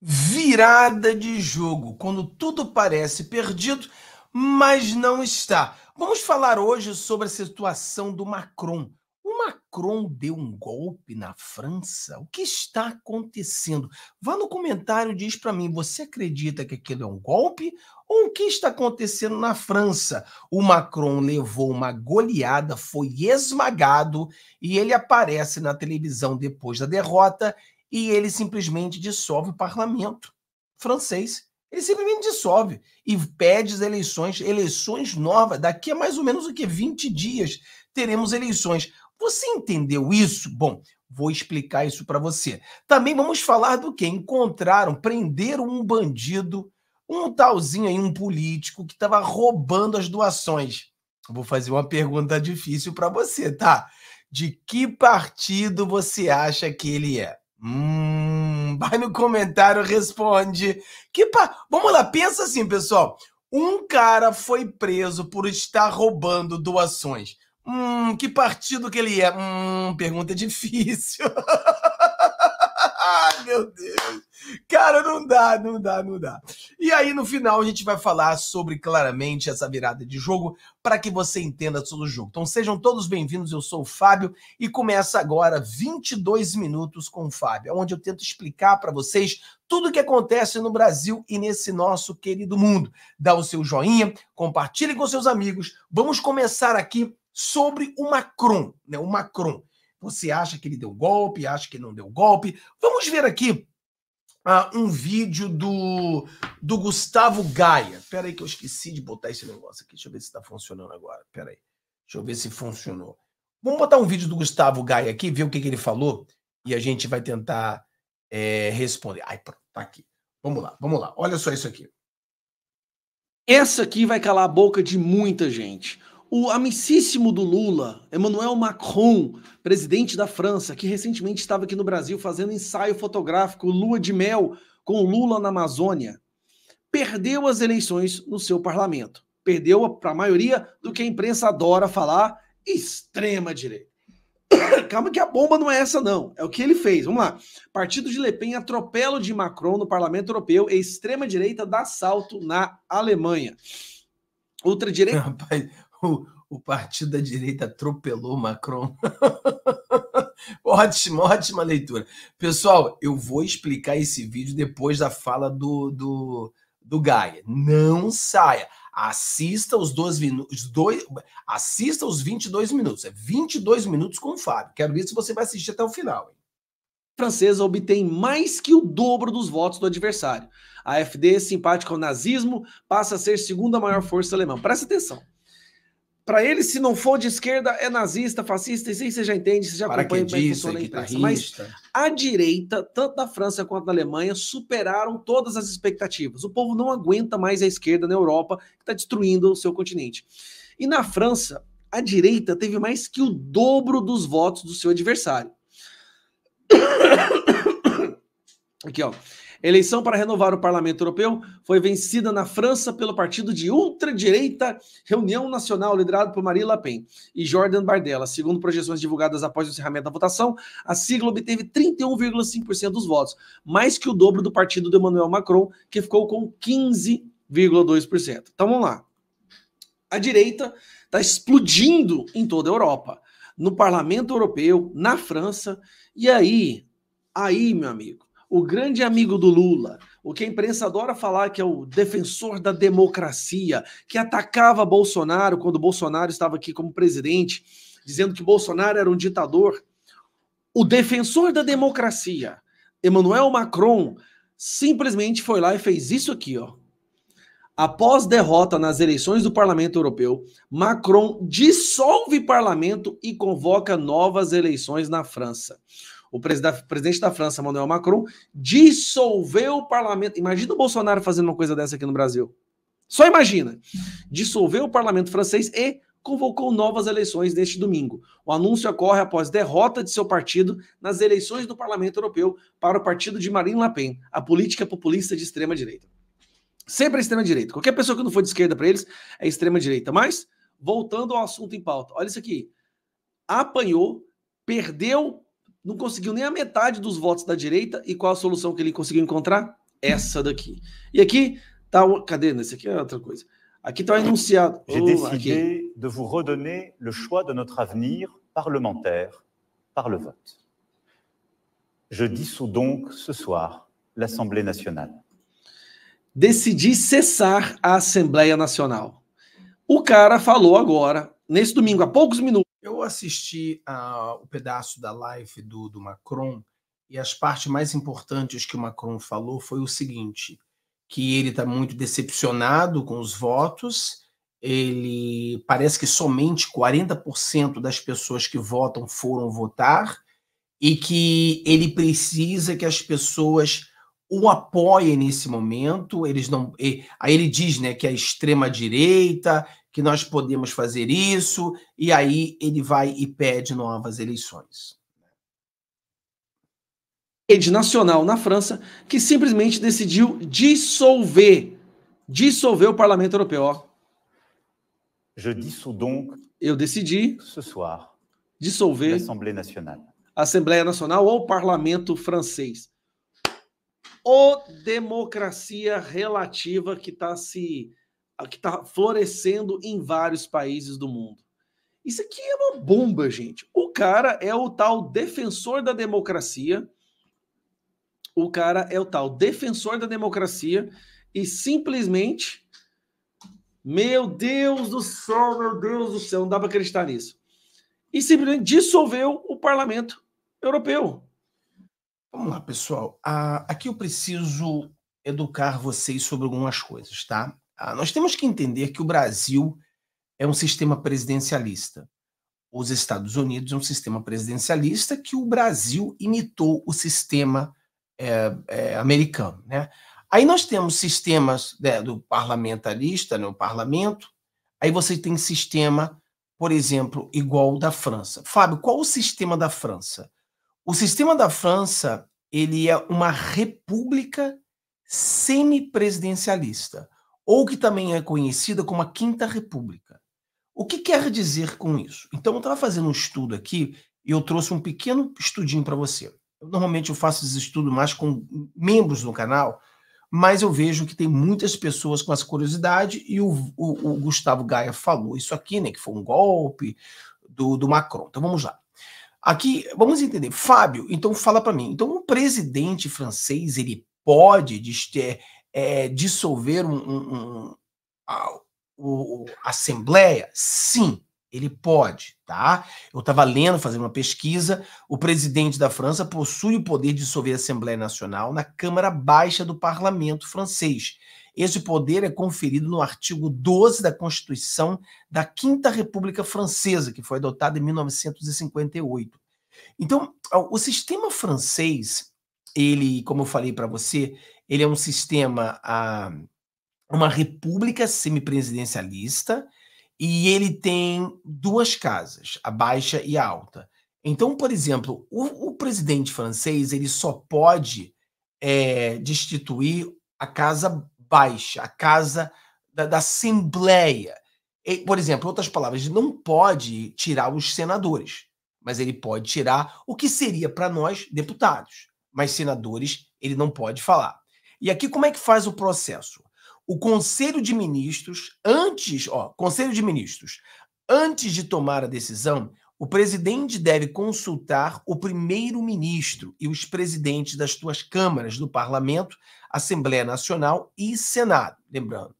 virada de jogo, quando tudo parece perdido, mas não está. Vamos falar hoje sobre a situação do Macron. O Macron deu um golpe na França? O que está acontecendo? Vá no comentário e diz para mim, você acredita que aquilo é um golpe? Ou o que está acontecendo na França? O Macron levou uma goleada, foi esmagado e ele aparece na televisão depois da derrota e ele simplesmente dissolve o parlamento francês. Ele simplesmente dissolve e pede as eleições, eleições novas. Daqui a mais ou menos o que 20 dias teremos eleições. Você entendeu isso? Bom, vou explicar isso para você. Também vamos falar do que encontraram, prenderam um bandido, um talzinho aí, um político que estava roubando as doações. Vou fazer uma pergunta difícil para você, tá? De que partido você acha que ele é? Hum, vai no comentário, responde. Que pa... Vamos lá, pensa assim, pessoal. Um cara foi preso por estar roubando doações. Hum, que partido que ele é? Hum, pergunta difícil. ah, meu Deus. Cara, não dá, não dá, não dá. E aí, no final, a gente vai falar sobre claramente essa virada de jogo para que você entenda todo o jogo. Então, sejam todos bem-vindos. Eu sou o Fábio e começa agora 22 Minutos com o Fábio, onde eu tento explicar para vocês tudo o que acontece no Brasil e nesse nosso querido mundo. Dá o seu joinha, compartilhe com seus amigos. Vamos começar aqui sobre o Macron, né? O Macron. Você acha que ele deu golpe, acha que não deu golpe? Vamos ver aqui ah, um vídeo do, do Gustavo Gaia. Peraí que eu esqueci de botar esse negócio aqui. Deixa eu ver se está funcionando agora. Peraí. Deixa eu ver se funcionou. Vamos botar um vídeo do Gustavo Gaia aqui, ver o que, que ele falou e a gente vai tentar é, responder. Ai, pronto, tá aqui. Vamos lá, vamos lá. Olha só isso aqui. Essa aqui vai calar a boca de muita gente o amicíssimo do Lula, Emmanuel Macron, presidente da França, que recentemente estava aqui no Brasil fazendo ensaio fotográfico Lua de Mel com Lula na Amazônia, perdeu as eleições no seu parlamento. Perdeu para a maioria do que a imprensa adora falar, extrema direita. Calma que a bomba não é essa, não. É o que ele fez. Vamos lá. Partido de Le Pen atropelo de Macron no parlamento europeu e extrema-direita dá salto na Alemanha. Outra direita. Rapaz, o, o partido da direita atropelou Macron. ótima, ótima leitura. Pessoal, eu vou explicar esse vídeo depois da fala do, do, do Gaia. Não saia. Assista os 12 minutos. Dois, assista os 22 minutos. É 22 minutos com o Fábio. Quero ver se você vai assistir até o final. Hein? francesa obtém mais que o dobro dos votos do adversário. A AfD, simpática ao nazismo, passa a ser segunda maior força alemã. Presta atenção. Para ele, se não for de esquerda, é nazista, fascista, isso aí você já entende, você já acompanha bem funciona a imprensa. Mas a direita, tanto na França quanto na Alemanha, superaram todas as expectativas. O povo não aguenta mais a esquerda na Europa, que está destruindo o seu continente. E na França, a direita teve mais que o dobro dos votos do seu adversário. Aqui, ó. Eleição para renovar o parlamento europeu foi vencida na França pelo partido de ultradireita Reunião Nacional, liderado por Marie Le Pen e Jordan Bardella. Segundo projeções divulgadas após o encerramento da votação, a sigla obteve 31,5% dos votos, mais que o dobro do partido de Emmanuel Macron, que ficou com 15,2%. Então vamos lá. A direita está explodindo em toda a Europa, no parlamento europeu, na França, e aí, aí, meu amigo, o grande amigo do Lula, o que a imprensa adora falar que é o defensor da democracia, que atacava Bolsonaro quando Bolsonaro estava aqui como presidente, dizendo que Bolsonaro era um ditador. O defensor da democracia, Emmanuel Macron, simplesmente foi lá e fez isso aqui, ó. Após derrota nas eleições do Parlamento Europeu, Macron dissolve parlamento e convoca novas eleições na França o presidente da França, Emmanuel Macron, dissolveu o parlamento. Imagina o Bolsonaro fazendo uma coisa dessa aqui no Brasil. Só imagina. Dissolveu o parlamento francês e convocou novas eleições neste domingo. O anúncio ocorre após derrota de seu partido nas eleições do Parlamento Europeu para o partido de Marine Le Pen, a política populista de extrema direita. Sempre a extrema direita. Qualquer pessoa que não for de esquerda para eles é extrema direita. Mas voltando ao assunto em pauta, olha isso aqui. Apanhou, perdeu não conseguiu nem a metade dos votos da direita, e qual a solução que ele conseguiu encontrar? Essa daqui. E aqui tá o... Cadê? Esse aqui é outra coisa. Aqui está enunciado. J'ai oh, decidi de vous redonner le choix de notre avenir parlementaire par le vote. Je dissous donc ce soir l'Assemblée nationale. Decidi cessar a Assembleia Nacional. O cara falou agora, nesse domingo, há poucos minutos, eu assisti ah, o pedaço da live do, do Macron e as partes mais importantes que o Macron falou foi o seguinte, que ele está muito decepcionado com os votos, ele parece que somente 40% das pessoas que votam foram votar e que ele precisa que as pessoas o apoiem nesse momento. Eles não, aí ele diz, né, que a é extrema direita que nós podemos fazer isso, e aí ele vai e pede novas eleições. Rede nacional na França, que simplesmente decidiu dissolver, dissolver o parlamento europeu. Je donc Eu decidi ce soir dissolver a nationale. Assembleia Nacional ou Parlamento francês. o democracia relativa que está se que está florescendo em vários países do mundo. Isso aqui é uma bomba, gente. O cara é o tal defensor da democracia. O cara é o tal defensor da democracia e simplesmente. Meu Deus do céu, meu Deus do céu, não dá para acreditar nisso. E simplesmente dissolveu o parlamento europeu. Vamos lá, pessoal. Ah, aqui eu preciso educar vocês sobre algumas coisas, tá? Ah, nós temos que entender que o Brasil é um sistema presidencialista. Os Estados Unidos é um sistema presidencialista que o Brasil imitou o sistema é, é, americano. Né? Aí nós temos sistemas né, do parlamentarista, né, o parlamento, aí você tem sistema, por exemplo, igual o da França. Fábio, qual o sistema da França? O sistema da França ele é uma república semipresidencialista ou que também é conhecida como a Quinta República. O que quer dizer com isso? Então, eu estava fazendo um estudo aqui e eu trouxe um pequeno estudinho para você. Eu, normalmente eu faço esse estudo mais com membros do canal, mas eu vejo que tem muitas pessoas com essa curiosidade e o, o, o Gustavo Gaia falou isso aqui, né? Que foi um golpe do, do Macron. Então vamos lá. Aqui, vamos entender. Fábio, então fala para mim. Então, o presidente francês, ele pode, Dester, é, é, dissolver um, um, um, a, o, a Assembleia? Sim, ele pode, tá? Eu estava lendo, fazendo uma pesquisa. O presidente da França possui o poder de dissolver a Assembleia Nacional na Câmara Baixa do Parlamento francês. Esse poder é conferido no artigo 12 da Constituição da Quinta República Francesa, que foi adotada em 1958. Então, o sistema francês ele, como eu falei para você, ele é um sistema, a, uma república semipresidencialista, e ele tem duas casas, a baixa e a alta. Então, por exemplo, o, o presidente francês ele só pode é, destituir a casa baixa, a casa da, da Assembleia. E, por exemplo, outras palavras, ele não pode tirar os senadores, mas ele pode tirar o que seria para nós deputados mas senadores ele não pode falar. E aqui como é que faz o processo? O Conselho de Ministros, antes, ó, Conselho de Ministros, antes de tomar a decisão, o presidente deve consultar o primeiro-ministro e os presidentes das suas câmaras do parlamento, Assembleia Nacional e Senado. Lembrando,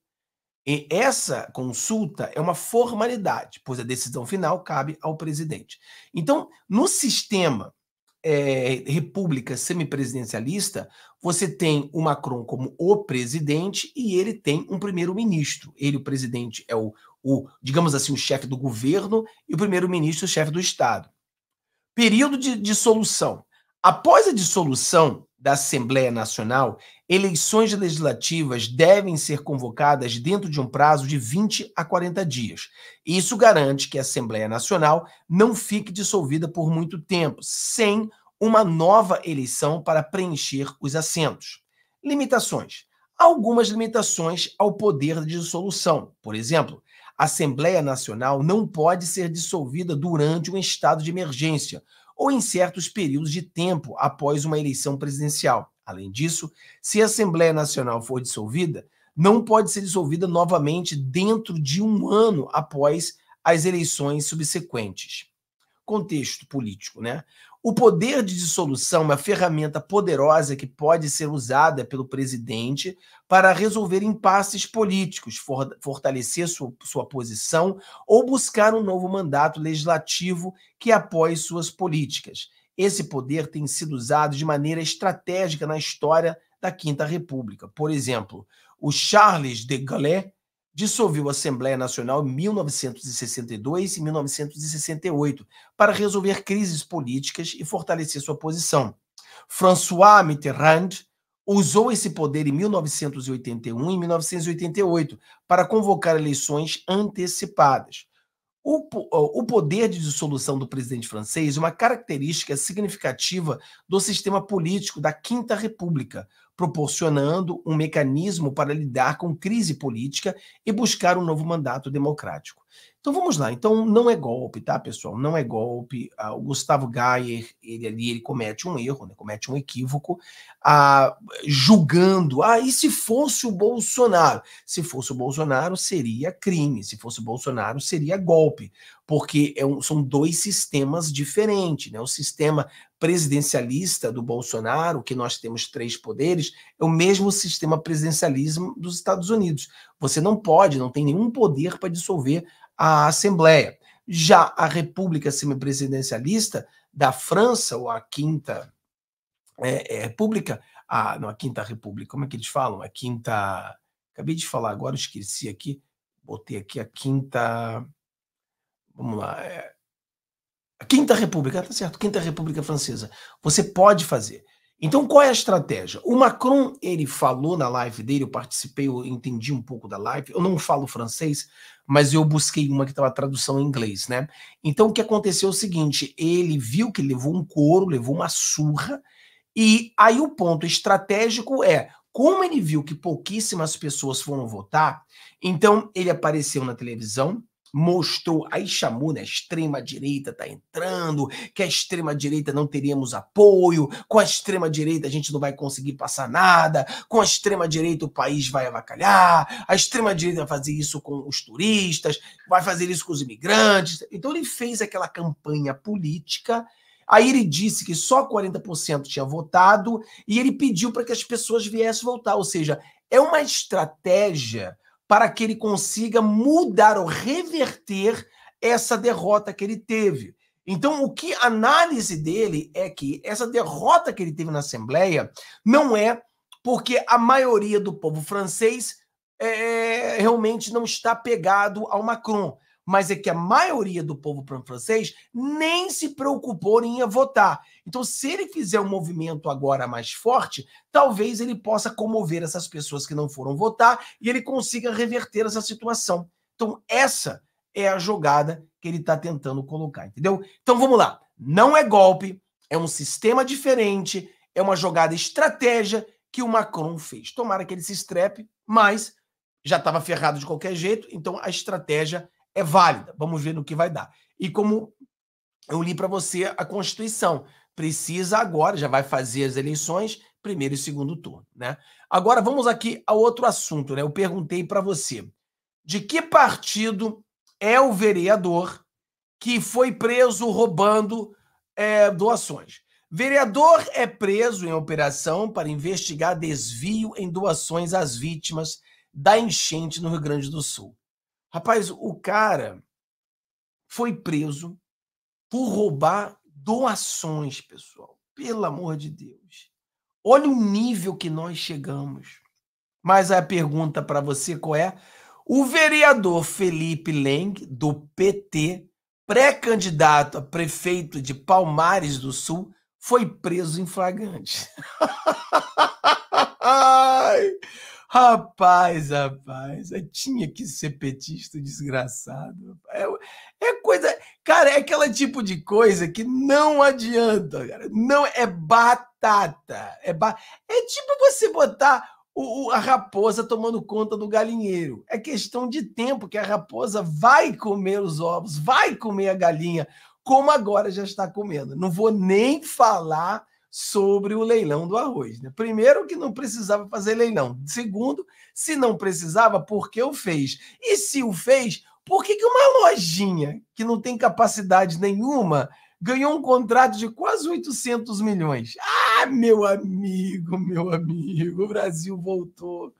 e essa consulta é uma formalidade, pois a decisão final cabe ao presidente. Então, no sistema é, república semipresidencialista, você tem o Macron como o presidente e ele tem um primeiro-ministro. Ele, o presidente, é o, o, digamos assim, o chefe do governo e o primeiro-ministro, o chefe do Estado. Período de dissolução. Após a dissolução da Assembleia Nacional, eleições legislativas devem ser convocadas dentro de um prazo de 20 a 40 dias. Isso garante que a Assembleia Nacional não fique dissolvida por muito tempo, sem uma nova eleição para preencher os assentos. Limitações. Algumas limitações ao poder de dissolução. Por exemplo, a Assembleia Nacional não pode ser dissolvida durante um estado de emergência ou em certos períodos de tempo após uma eleição presidencial. Além disso, se a Assembleia Nacional for dissolvida, não pode ser dissolvida novamente dentro de um ano após as eleições subsequentes. Contexto político, né? O poder de dissolução é uma ferramenta poderosa que pode ser usada pelo presidente para resolver impasses políticos, fortalecer sua, sua posição ou buscar um novo mandato legislativo que apoie suas políticas. Esse poder tem sido usado de maneira estratégica na história da Quinta República. Por exemplo, o Charles de Gaulle dissolveu a Assembleia Nacional em 1962 e 1968 para resolver crises políticas e fortalecer sua posição. François Mitterrand usou esse poder em 1981 e 1988 para convocar eleições antecipadas. O, o poder de dissolução do presidente francês é uma característica significativa do sistema político da Quinta República, proporcionando um mecanismo para lidar com crise política e buscar um novo mandato democrático. Então vamos lá. Então não é golpe, tá, pessoal? Não é golpe. Ah, o Gustavo Gayer, ele ali ele comete um erro, né? comete um equívoco, ah, julgando. Ah, e se fosse o Bolsonaro? Se fosse o Bolsonaro, seria crime. Se fosse o Bolsonaro, seria golpe porque é um, são dois sistemas diferentes. Né? O sistema presidencialista do Bolsonaro, que nós temos três poderes, é o mesmo sistema presidencialismo dos Estados Unidos. Você não pode, não tem nenhum poder para dissolver a Assembleia. Já a República Semipresidencialista da França, ou a Quinta é, é, República, a, não, a Quinta República, como é que eles falam? A Quinta. Acabei de falar agora, esqueci aqui, botei aqui a Quinta. Vamos lá. É, a Quinta República, tá certo? Quinta República Francesa. Você pode fazer. Então, qual é a estratégia? O Macron, ele falou na live dele, eu participei, eu entendi um pouco da live. Eu não falo francês, mas eu busquei uma que estava tradução em inglês, né? Então, o que aconteceu é o seguinte: ele viu que levou um couro, levou uma surra, e aí o ponto estratégico é. Como ele viu que pouquíssimas pessoas foram votar, então ele apareceu na televisão, mostrou, aí chamou, né? A extrema-direita tá entrando, que a extrema-direita não teríamos apoio, com a extrema-direita a gente não vai conseguir passar nada, com a extrema-direita o país vai avacalhar, a extrema-direita vai fazer isso com os turistas, vai fazer isso com os imigrantes. Então ele fez aquela campanha política. Aí ele disse que só 40% tinha votado e ele pediu para que as pessoas viessem votar, ou seja, é uma estratégia para que ele consiga mudar ou reverter essa derrota que ele teve. Então, o que a análise dele é que essa derrota que ele teve na Assembleia não é porque a maioria do povo francês é, realmente não está pegado ao Macron mas é que a maioria do povo francês nem se preocupou em votar. Então, se ele fizer um movimento agora mais forte, talvez ele possa comover essas pessoas que não foram votar e ele consiga reverter essa situação. Então, essa é a jogada que ele está tentando colocar, entendeu? Então, vamos lá. Não é golpe, é um sistema diferente, é uma jogada estratégia que o Macron fez. Tomara que ele se estrepe, mas já estava ferrado de qualquer jeito, então a estratégia é válida. Vamos ver no que vai dar. E como eu li para você a Constituição, precisa agora, já vai fazer as eleições, primeiro e segundo turno, né? Agora vamos aqui a outro assunto, né? Eu perguntei para você, de que partido é o vereador que foi preso roubando é, doações? Vereador é preso em operação para investigar desvio em doações às vítimas da enchente no Rio Grande do Sul. Rapaz, o cara foi preso por roubar doações, pessoal. Pelo amor de Deus. Olha o nível que nós chegamos. Mas a pergunta para você qual é? O vereador Felipe Leng, do PT, pré-candidato a prefeito de Palmares do Sul, foi preso em flagrante. Rapaz, rapaz, tinha que ser petista desgraçado. É, é, coisa. Cara, é aquela tipo de coisa que não adianta, cara. Não é batata. É, ba, é tipo você botar o, o, a raposa tomando conta do galinheiro. É questão de tempo que a raposa vai comer os ovos, vai comer a galinha, como agora já está comendo. Não vou nem falar sobre o leilão do arroz. Né? Primeiro, que não precisava fazer leilão. Segundo, se não precisava, por que o fez? E se o fez, por que, que uma lojinha que não tem capacidade nenhuma ganhou um contrato de quase 800 milhões? Ah, meu amigo, meu amigo, o Brasil voltou.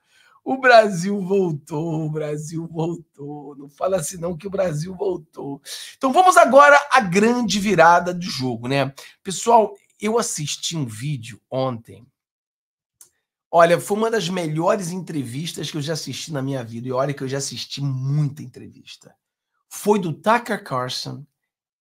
O Brasil voltou, o Brasil voltou. Não fala assim não que o Brasil voltou. Então vamos agora à grande virada do jogo, né? Pessoal, eu assisti um vídeo ontem. Olha, foi uma das melhores entrevistas que eu já assisti na minha vida. E olha que eu já assisti muita entrevista. Foi do Tucker Carlson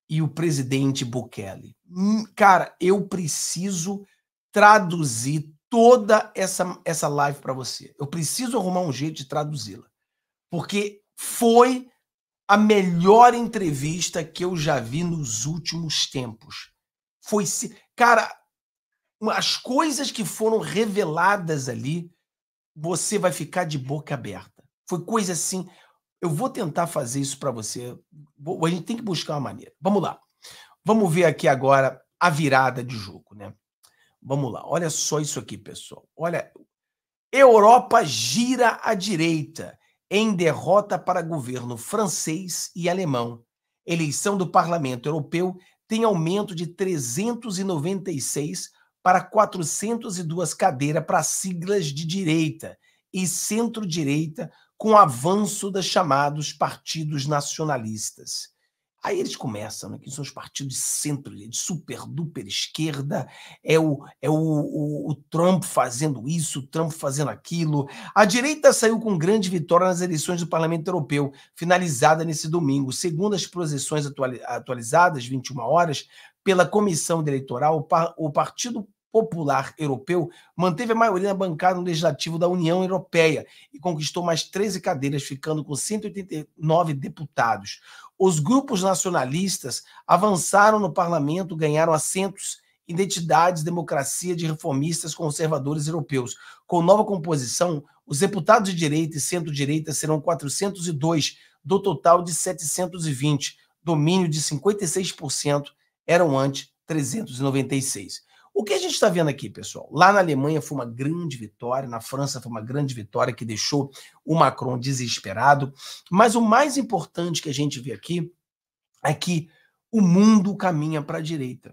e o presidente Bo Kelly. Hum, cara, eu preciso traduzir toda essa, essa live para você. Eu preciso arrumar um jeito de traduzi-la. Porque foi a melhor entrevista que eu já vi nos últimos tempos. Foi. Cara, as coisas que foram reveladas ali, você vai ficar de boca aberta. Foi coisa assim. Eu vou tentar fazer isso para você. A gente tem que buscar uma maneira. Vamos lá. Vamos ver aqui agora a virada de jogo, né? Vamos lá. Olha só isso aqui, pessoal. Olha, Europa gira à direita em derrota para governo francês e alemão. Eleição do Parlamento Europeu tem aumento de 396 para 402 cadeiras para siglas de direita e centro-direita, com avanço dos chamados partidos nacionalistas. Aí eles começam, né, que são os partidos de centro, de super, duper esquerda, é, o, é o, o, o Trump fazendo isso, o Trump fazendo aquilo. A direita saiu com grande vitória nas eleições do Parlamento Europeu, finalizada nesse domingo. Segundo as projeções atualizadas, 21 horas, pela Comissão Eleitoral, o Partido Popular Europeu manteve a maioria na bancada no Legislativo da União Europeia e conquistou mais 13 cadeiras, ficando com 189 deputados. Os grupos nacionalistas avançaram no parlamento, ganharam assentos identidades, democracia de reformistas conservadores europeus. Com nova composição, os deputados de direita e centro-direita serão 402, do total de 720, domínio de 56%, eram antes 396. O que a gente está vendo aqui, pessoal? Lá na Alemanha foi uma grande vitória, na França foi uma grande vitória que deixou o Macron desesperado. Mas o mais importante que a gente vê aqui é que o mundo caminha para a direita.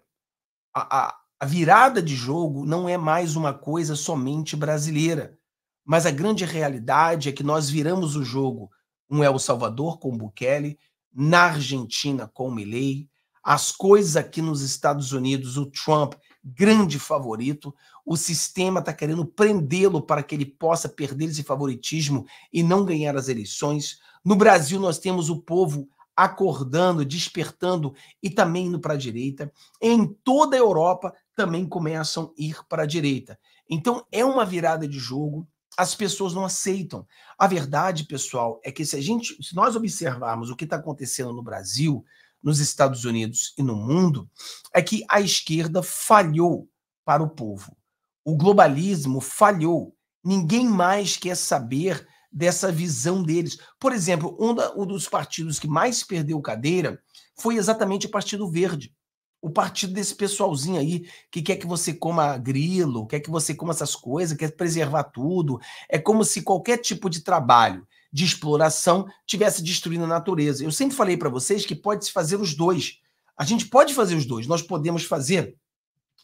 A, a virada de jogo não é mais uma coisa somente brasileira. Mas a grande realidade é que nós viramos o jogo. Um é o Salvador com Bukele, na Argentina com Milley, as coisas aqui nos Estados Unidos, o Trump grande favorito. O sistema está querendo prendê-lo para que ele possa perder esse favoritismo e não ganhar as eleições. No Brasil, nós temos o povo acordando, despertando e também indo para a direita. Em toda a Europa, também começam a ir para a direita. Então, é uma virada de jogo. As pessoas não aceitam. A verdade, pessoal, é que se a gente, se nós observarmos o que está acontecendo no Brasil, nos Estados Unidos e no mundo é que a esquerda falhou para o povo. O globalismo falhou. Ninguém mais quer saber dessa visão deles. Por exemplo, um, da, um dos partidos que mais perdeu cadeira foi exatamente o Partido Verde o partido desse pessoalzinho aí que quer que você coma grilo, quer que você coma essas coisas, quer preservar tudo. É como se qualquer tipo de trabalho de exploração tivesse destruindo a natureza. Eu sempre falei para vocês que pode se fazer os dois. A gente pode fazer os dois. Nós podemos fazer,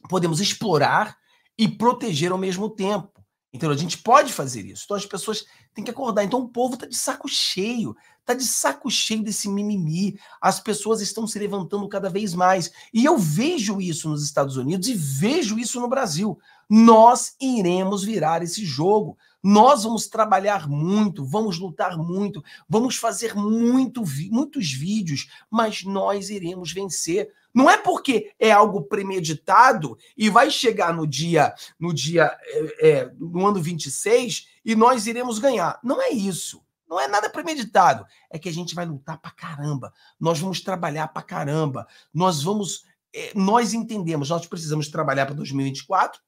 podemos explorar e proteger ao mesmo tempo. Então a gente pode fazer isso. Então as pessoas têm que acordar. Então o povo está de saco cheio, está de saco cheio desse mimimi. As pessoas estão se levantando cada vez mais. E eu vejo isso nos Estados Unidos e vejo isso no Brasil. Nós iremos virar esse jogo. Nós vamos trabalhar muito, vamos lutar muito, vamos fazer muito, muitos vídeos, mas nós iremos vencer. Não é porque é algo premeditado e vai chegar no dia, no dia, é, é no ano 26 e nós iremos ganhar. Não é isso. Não é nada premeditado. É que a gente vai lutar pra caramba. Nós vamos trabalhar pra caramba. Nós vamos. É, nós entendemos, nós precisamos trabalhar para 2024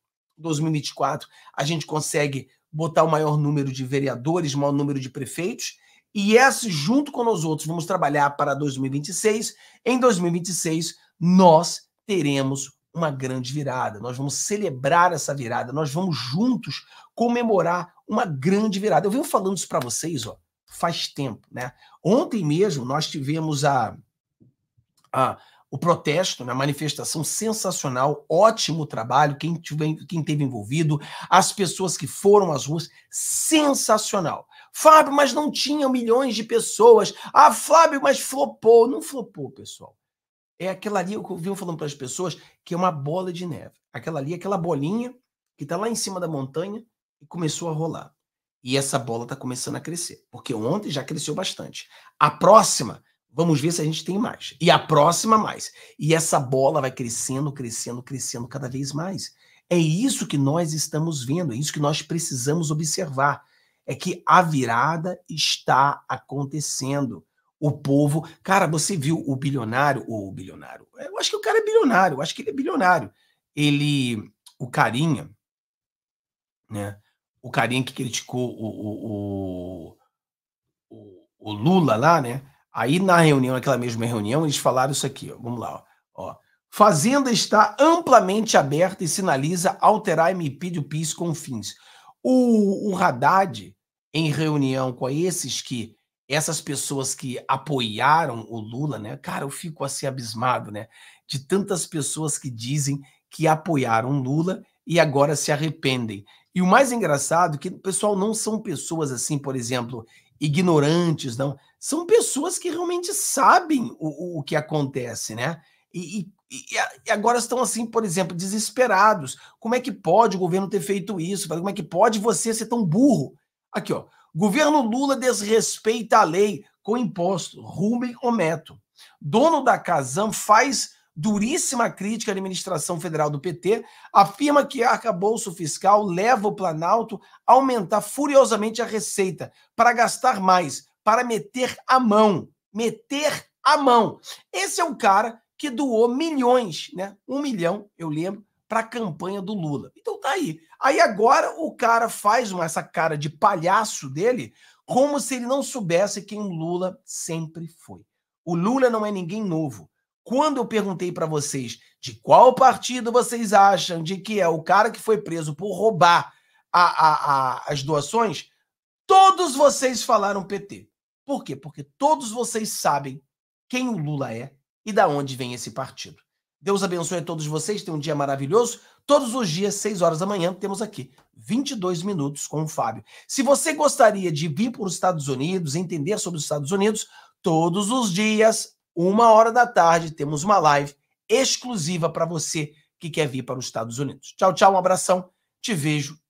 2024, a gente consegue botar o maior número de vereadores, o maior número de prefeitos, e essa, junto com nós outros, vamos trabalhar para 2026. Em 2026, nós teremos uma grande virada. Nós vamos celebrar essa virada, nós vamos juntos comemorar uma grande virada. Eu venho falando isso para vocês, ó, faz tempo, né? Ontem mesmo nós tivemos a, a o protesto, na né, manifestação sensacional, ótimo trabalho, quem, teve quem teve envolvido, as pessoas que foram às ruas, sensacional. Fábio, mas não tinha milhões de pessoas. Ah, Fábio, mas flopou. Não flopou, pessoal. É aquela ali, eu vi falando para as pessoas, que é uma bola de neve. Aquela ali, é aquela bolinha que está lá em cima da montanha e começou a rolar. E essa bola está começando a crescer, porque ontem já cresceu bastante. A próxima Vamos ver se a gente tem mais. E a próxima, mais. E essa bola vai crescendo, crescendo, crescendo cada vez mais. É isso que nós estamos vendo, é isso que nós precisamos observar. É que a virada está acontecendo. O povo. Cara, você viu o bilionário, ou o bilionário? Eu acho que o cara é bilionário, eu acho que ele é bilionário. Ele. O carinha. Né? O carinha que criticou o, o, o, o Lula lá, né? Aí na reunião, naquela mesma reunião, eles falaram isso aqui, ó, vamos lá, ó, ó. Fazenda está amplamente aberta e sinaliza alterar MP do PIS com fins. O, o Haddad, em reunião com esses que essas pessoas que apoiaram o Lula, né? Cara, eu fico assim abismado, né? De tantas pessoas que dizem que apoiaram Lula e agora se arrependem. E o mais engraçado é que o pessoal não são pessoas assim, por exemplo, ignorantes, não. São pessoas que realmente sabem o, o que acontece, né? E, e, e, agora estão assim, por exemplo, desesperados. Como é que pode o governo ter feito isso? Como é que pode você ser tão burro? Aqui, ó. Governo Lula desrespeita a lei com imposto. Rubem Ometo. Dono da Casam faz duríssima crítica à administração federal do PT, afirma que arcabouço fiscal leva o Planalto a aumentar furiosamente a receita para gastar mais, para meter a mão. Meter a mão. Esse é o cara que doou milhões, né? Um milhão, eu lembro, para a campanha do Lula. Então tá aí. Aí agora o cara faz uma, essa cara de palhaço dele, como se ele não soubesse quem o Lula sempre foi. O Lula não é ninguém novo. Quando eu perguntei para vocês de qual partido vocês acham de que é o cara que foi preso por roubar a, a, a, as doações, todos vocês falaram PT. Por quê? Porque todos vocês sabem quem o Lula é e da onde vem esse partido. Deus abençoe a todos vocês, tenham um dia maravilhoso. Todos os dias, 6 horas da manhã, temos aqui 22 minutos com o Fábio. Se você gostaria de vir para os Estados Unidos, entender sobre os Estados Unidos, todos os dias, uma hora da tarde, temos uma live exclusiva para você que quer vir para os Estados Unidos. Tchau, tchau, um abração, te vejo